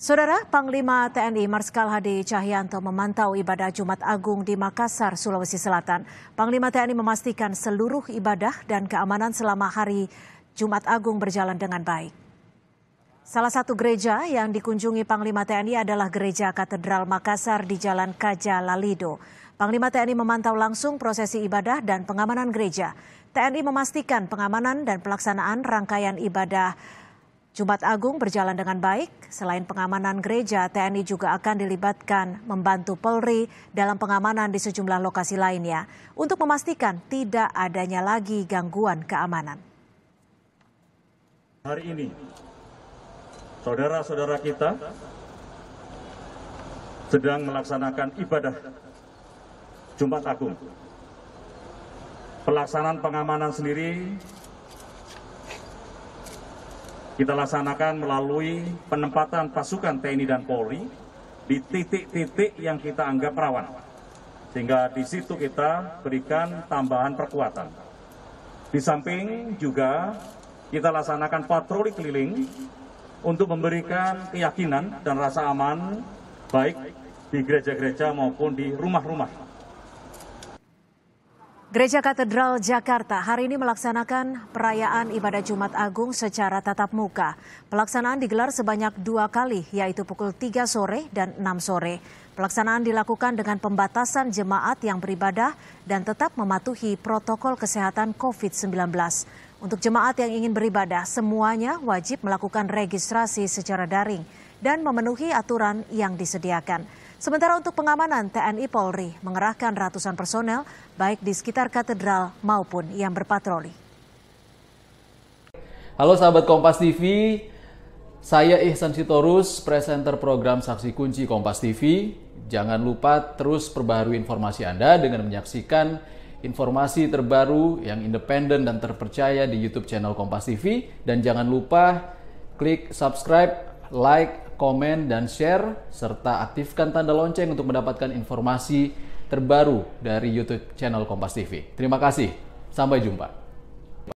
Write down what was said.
Saudara Panglima TNI Marskal Hadi Cahyanto memantau ibadah Jumat Agung di Makassar, Sulawesi Selatan. Panglima TNI memastikan seluruh ibadah dan keamanan selama hari Jumat Agung berjalan dengan baik. Salah satu gereja yang dikunjungi Panglima TNI adalah Gereja Katedral Makassar di Jalan Kaja Lalido. Panglima TNI memantau langsung prosesi ibadah dan pengamanan gereja. TNI memastikan pengamanan dan pelaksanaan rangkaian ibadah Jumat Agung berjalan dengan baik. Selain pengamanan gereja, TNI juga akan dilibatkan membantu Polri dalam pengamanan di sejumlah lokasi lainnya untuk memastikan tidak adanya lagi gangguan keamanan. Hari ini, saudara-saudara kita sedang melaksanakan ibadah Jumat Agung. Pelaksanaan pengamanan sendiri kita laksanakan melalui penempatan pasukan TNI dan Polri di titik-titik yang kita anggap rawan. Sehingga di situ kita berikan tambahan perkuatan. Di samping juga kita laksanakan patroli keliling untuk memberikan keyakinan dan rasa aman baik di gereja-gereja maupun di rumah-rumah Gereja Katedral Jakarta hari ini melaksanakan perayaan ibadah Jumat Agung secara tatap muka. Pelaksanaan digelar sebanyak dua kali, yaitu pukul 3 sore dan 6 sore. Pelaksanaan dilakukan dengan pembatasan jemaat yang beribadah dan tetap mematuhi protokol kesehatan COVID-19. Untuk jemaat yang ingin beribadah, semuanya wajib melakukan registrasi secara daring dan memenuhi aturan yang disediakan. Sementara untuk pengamanan, TNI Polri mengerahkan ratusan personel baik di sekitar katedral maupun yang berpatroli. Halo sahabat Kompas TV, saya Ihsan Sitorus, presenter program Saksi Kunci Kompas TV. Jangan lupa terus perbaharui informasi Anda dengan menyaksikan informasi terbaru yang independen dan terpercaya di YouTube channel Kompas TV dan jangan lupa klik subscribe, like, komen, dan share, serta aktifkan tanda lonceng untuk mendapatkan informasi terbaru dari YouTube channel Kompas TV. Terima kasih, sampai jumpa.